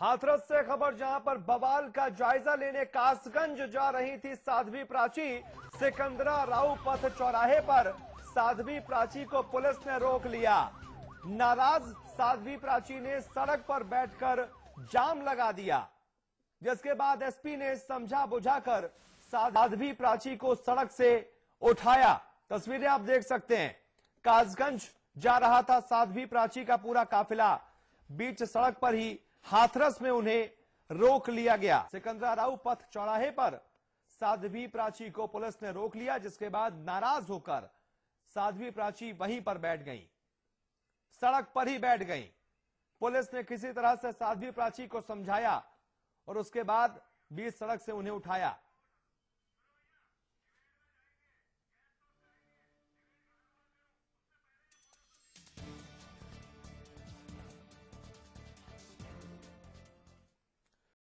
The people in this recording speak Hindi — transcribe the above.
हाथरस से खबर जहां पर बवाल का जायजा लेने कासगंज जा रही थी साध्वी प्राची सिकंदरा राव पथ चौराहे पर साध्वी प्राची को पुलिस ने रोक लिया नाराज साध्वी प्राची ने सड़क पर बैठकर जाम लगा दिया जिसके बाद एसपी ने समझा बुझाकर साध्वी प्राची को सड़क से उठाया तस्वीरें आप देख सकते हैं कासगंज जा रहा था साध्वी प्राची का पूरा काफिला बीच सड़क पर ही हाथरस में उन्हें रोक लिया गया सिकंदरा राव पथ चौराहे पर साध्वी प्राची को पुलिस ने रोक लिया जिसके बाद नाराज होकर साध्वी प्राची वहीं पर बैठ गई सड़क पर ही बैठ गई पुलिस ने किसी तरह से साध्वी प्राची को समझाया और उसके बाद बीच सड़क से उन्हें उठाया